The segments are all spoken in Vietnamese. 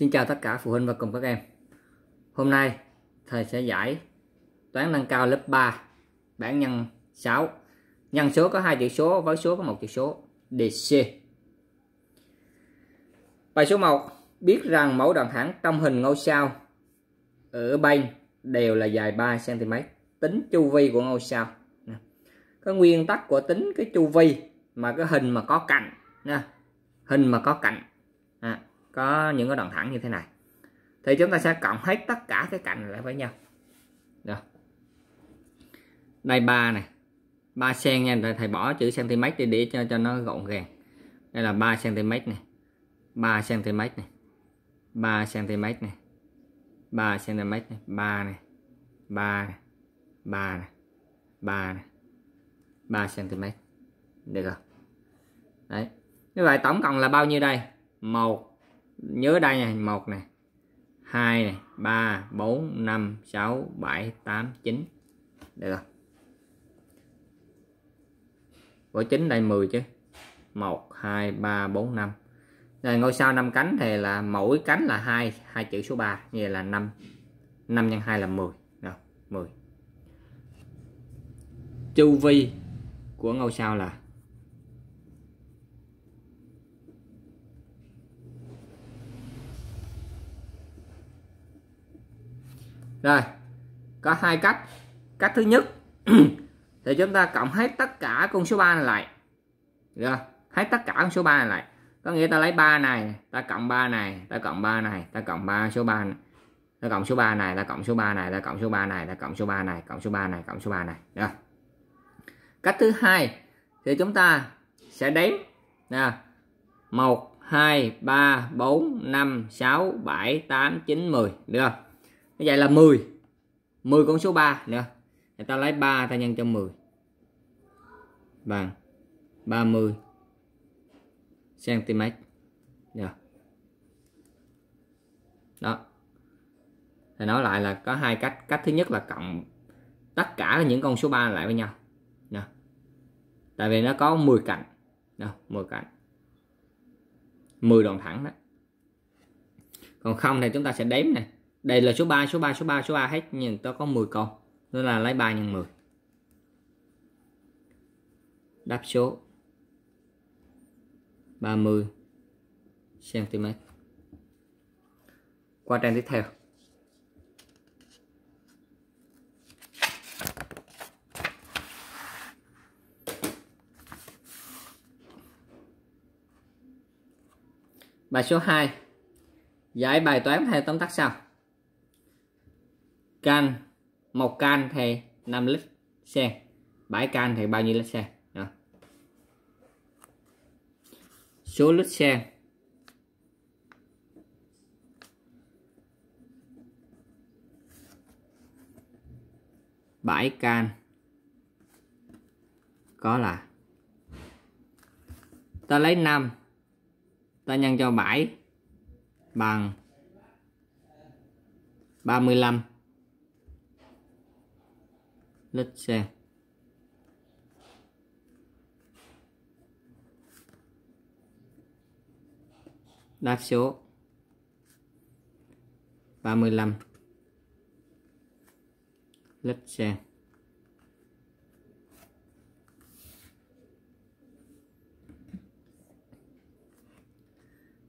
Xin chào tất cả phụ huynh và cùng các em Hôm nay thầy sẽ giải toán nâng cao lớp 3 bảng nhân 6 Nhân số có hai chữ số, với số có một chữ số DC Bài số 1 Biết rằng mẫu đoạn thẳng trong hình ngôi sao ở bên đều là dài 3cm Tính chu vi của ngôi sao Cái nguyên tắc của tính cái chu vi mà cái hình mà có cạnh nha hình mà có cạnh có những cái đoạn thẳng như thế này thì chúng ta sẽ cộng hết tất cả cái cạnh lại với nhau Được. đây ba này ba cm nha thầy bỏ chữ cm đi để cho cho nó gọn gàng đây là 3 cm này 3 cm này 3 cm này 3 cm này 3 này 3 này 3 này 3 này 3 cm được rồi đấy như vậy tổng cộng là bao nhiêu đây 1 nhớ đây này một này hai này ba bốn năm sáu bảy tám chín được không của chín đây 10 chứ 1 2 3 4 5 rồi ngôi sao 5 cánh thì là mỗi cánh là hai hai chữ số 3 như là 5 5 x 2 là 10 Đó, 10 chu vi của ngôi sao là rồi có hai cách cách thứ nhất thì chúng ta cộng hết tất cả con số 3 này lại rồi hết tất cả con số 3 này lại có nghĩa ta lấy 3 này ta cộng 3 này ta cộng 3 này ta cộng 3 số 3 này. ta cộng số 3 này ta cộng số 3 này ta cộng số 3 này ta cộng số 3 này cộng số 3 này cộng số 3 này rồi cách thứ hai thì chúng ta sẽ đếm nè 1 2 3 4 5 6 7 8 9 10 được không như vậy là 10 10 con số 3 nữa người ta lấy 3 ta nhân cho 10 bằng 30 cm yeah. đó thì nói lại là có hai cách cách thứ nhất là cộng tất cả những con số 3 lại với nhau yeah. tại vì nó có 10 cạnh yeah, 10 cạnh 10 đoạn thẳng đó còn không thì chúng ta sẽ đếm này đây là số 3 số 3 số 3 số 3 hết nhưng ta có 10 con nên là lấy 3 nhân 10 đáp số 30 cm qua trang tiếp theo Bài số 2 Giải bài toán theo tóm tắt sau can một can thì 5 lít xe 7 can thì bao nhiêu lít xe Đó. số lít xe bảy can có là ta lấy 5 ta nhân cho 7 bằng 35 lít xe đáp số 35 lít xe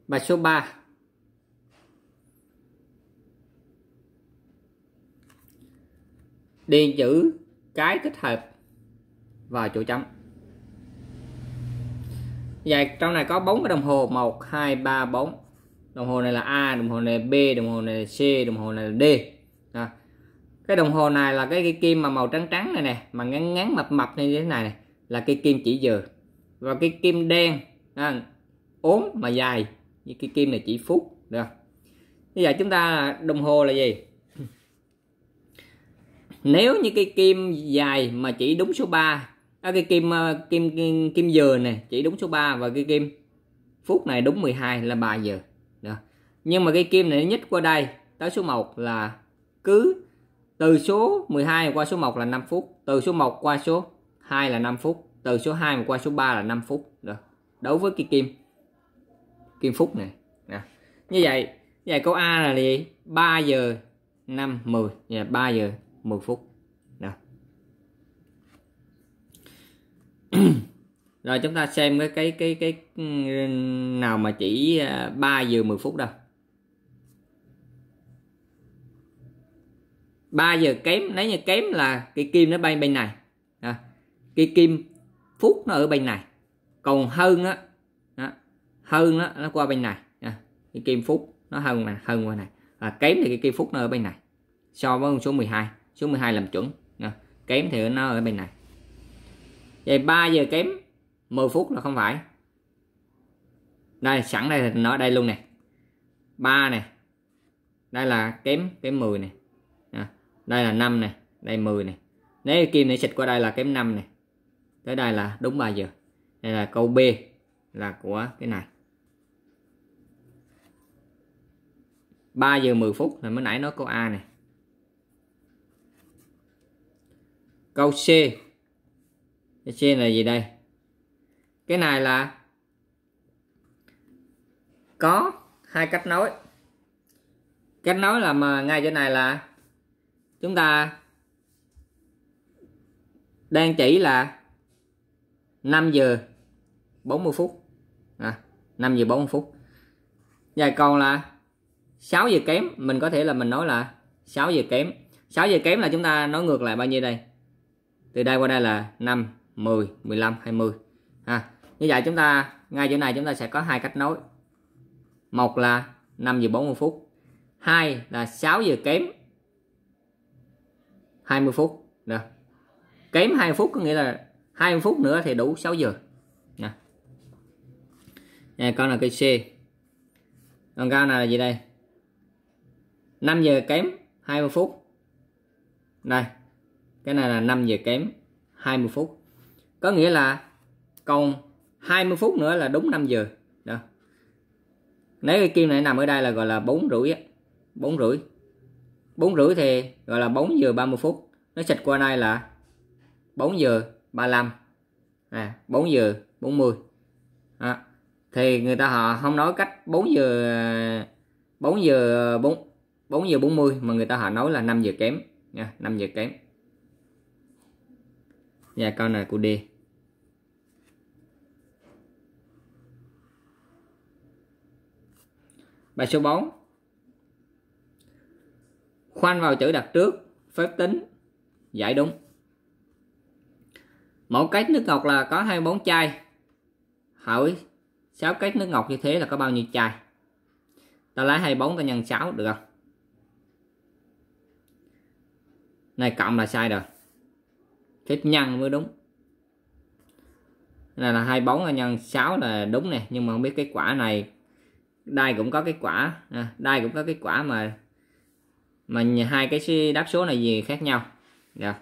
bài số 3 đi chữ cái tích hợp và chỗ chấm vậy dạ, trong này có bốn cái đồng hồ một hai ba bốn đồng hồ này là A đồng hồ này B đồng hồ này C đồng hồ này là D à. cái đồng hồ này là cái, cái kim mà màu trắng trắng này nè mà ngắn ngắn mập mập như thế này, này là cái kim chỉ giờ và cái kim đen à, ốm mà dài như cái kim này chỉ phút được như vậy chúng ta đồng hồ là gì nếu như cái kim dài mà chỉ đúng số 3 à, cái kim ờ, kim kim, kim dừa này chỉ đúng số 3 và cái kim phút này đúng 12 là 3 giờ Đó. nhưng mà cái kim này nhích qua đây tới số 1 là cứ từ số 12 qua số 1 là 5 phút từ số 1 qua số 2 là 5 phút từ số 2 qua số 3 là 5 phút Đó. đối với cái kim kim phút này Đó. như vậy như vậy câu A là gì 3 giờ 5 10 yeah, 3 giờ 10 phút nè rồi chúng ta xem cái cái cái cái nào mà chỉ 3 à, giờ 10 phút đâu 3 giờ kém nếu như kém là cái kim nó bay bên này à, cái kim phút nó ở bên này còn hơn á hơn á nó qua bên này à, cái kim phút nó hơn này hơn qua này à, kém thì cái kim phút nó ở bên này so với con số 12 số 12 làm chuẩn à, kém thì nó ở bên này vậy 3 giờ kém 10 phút là không phải đây sẵn đây thì nó đây luôn nè 3 này, đây là kém kém 10 này, à, đây là 5 này, đây 10 này. nếu kim này xịt qua đây là kém 5 này, tới đây là đúng 3 giờ đây là câu B là của cái này 3 giờ 10 phút là mới nãy nói câu A này câu C cái C là gì đây cái này là có hai cách nối cách nối là mà ngay chỗ này là chúng ta đang chỉ là 5 giờ 40 phút à, 5 giờ 40 phút và còn là 6 giờ kém mình có thể là mình nói là 6 giờ kém 6 giờ kém là chúng ta nói ngược lại bao nhiêu đây từ đây qua đây là 5 10 15 20 ha như vậy chúng ta ngay chỗ này chúng ta sẽ có hai cách nối một là 5 giờ 40 phút hai là 6 giờ kém 20 phút Nè, kém 2 phút có nghĩa là 20 phút nữa thì đủ 6 giờ nè nè con là cây C con cao này là gì đây 5 giờ kém 20 phút đây cái này là 5 giờ kém 20 phút có nghĩa là còn 20 phút nữa là đúng 5 giờ đó nếu cái kim này nằm ở đây là gọi là 4 rưỡi á 4 rưỡi 4 rưỡi thì gọi là 4 giờ 30 phút nó sạch qua đây là 4 giờ 35 à 4 giờ 40 à, thì người ta họ không nói cách 4 giờ 4 giờ 4 4 giờ 40 mà người ta họ nói là 5 giờ kém nha, 5 giờ kém và câu này của D bài số 4 khoanh vào chữ đặt trước phép tính giải đúng mẫu cách nước ngọt là có 24 chai hỏi 6 cách nước ngọt như thế là có bao nhiêu chai ta lấy 24 ta nhân 6 được không này cộng là sai rồi phép nhân mới đúng này là hai bóng nhân 6 là đúng này nhưng mà không biết kết quả này đây cũng có kết quả à, đây cũng có kết quả mà mà hai cái đáp số này gì khác nhau được dạ.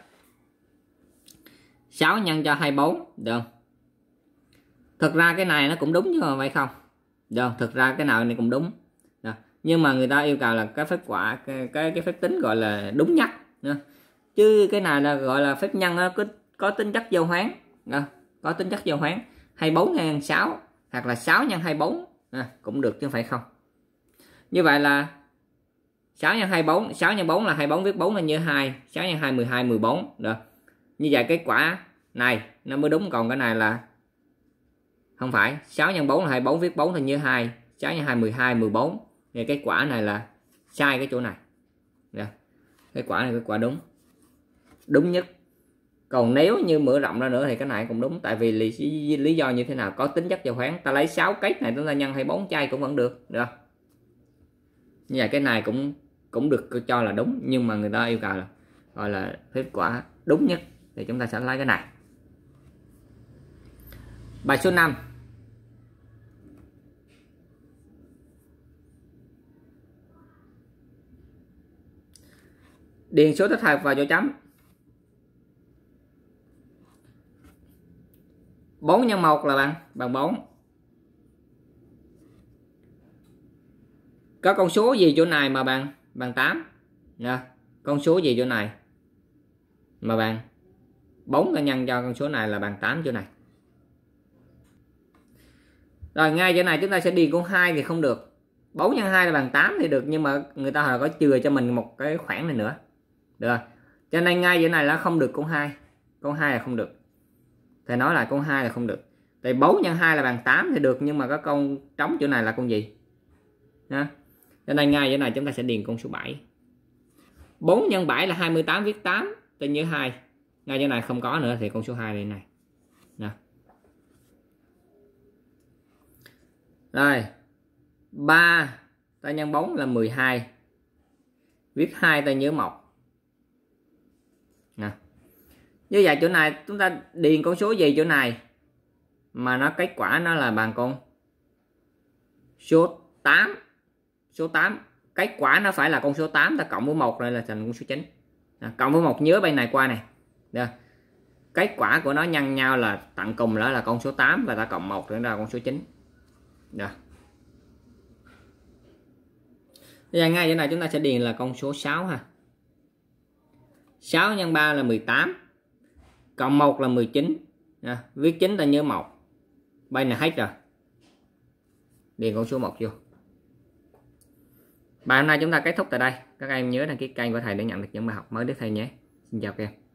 6 nhân cho 24 được không? Thực ra cái này nó cũng đúng chứ mà phải không? Được không? Thực ra cái nào này cũng đúng. Được. Dạ. Nhưng mà người ta yêu cầu là cái phép quả cái cái, cái phép tính gọi là đúng nhất. Được chứ cái này là gọi là phép nhân có, có tính chất giao hoán có tính chất giao hoán 24 nhân 6 hoặc là 6 nhân 24 à, cũng được chứ phải không như vậy là 6 nhân 24 6 nhân 4 là 24 viết 4 là như 2 6 nhân 2 12 14 được như vậy kết quả này nó mới đúng còn cái này là không phải 6 nhân 4 là 24 viết 4 là như 2 6 nhân 2 12 14 thì kết quả này là sai cái chỗ này được. cái quả này kết quả đúng đúng nhất còn nếu như mở rộng ra nữa thì cái này cũng đúng tại vì lý, lý do như thế nào có tính chất và khoáng ta lấy 6 cách này chúng ta nhân hay bốn chai cũng vẫn được được như vậy cái này cũng cũng được cho là đúng nhưng mà người ta yêu cầu là gọi là kết quả đúng nhất thì chúng ta sẽ lấy cái này bài số 5 điền số thích hợp vào chỗ chấm 4 nhân 1 là bằng bằng 4 có con số gì chỗ này mà bằng bằng 8 nha con số gì chỗ này mà bằng 4 ta nhân cho con số này là bằng 8 chỗ này rồi ngay chỗ này chúng ta sẽ đi con 2 thì không được 4 nhân 2 là bằng 8 thì được nhưng mà người ta họ có chừa cho mình một cái khoảng này nữa được rồi. cho nên ngay chỗ này là không được con 2 con 2 là không được thì nói là con hai là không được thì 4 nhân 2 là bằng 8 thì được nhưng mà có con trống chỗ này là con gì ha cho nên ngay chỗ này chúng ta sẽ điền con số 7 4 nhân 7 là 28 viết 8 tên như 2 ngay chỗ này không có nữa thì con số 2 đây này nè rồi 3 ta nhân 4 là 12 viết 2 ta nhớ 1 nè như vậy chỗ này chúng ta điền con số gì chỗ này mà nó kết quả nó là bằng con số 8 số 8 kết quả nó phải là con số 8 ta cộng với một này là thành con số 9 à, cộng với một nhớ bên này qua này Được. kết quả của nó nhân nhau là tận cùng đó là con số 8 và ta cộng một nữa là con số 9 Được. Bây giờ ngay chỗ này chúng ta sẽ điền là con số 6 ha 6 x 3 là 18 cộng 1 là 19 à, viết 9 ta nhớ 1 bài này hết rồi điền con số 1 vô bài hôm nay chúng ta kết thúc tại đây các em nhớ đăng ký kênh của thầy để nhận được những bài học mới tiếp theo nhé xin chào các em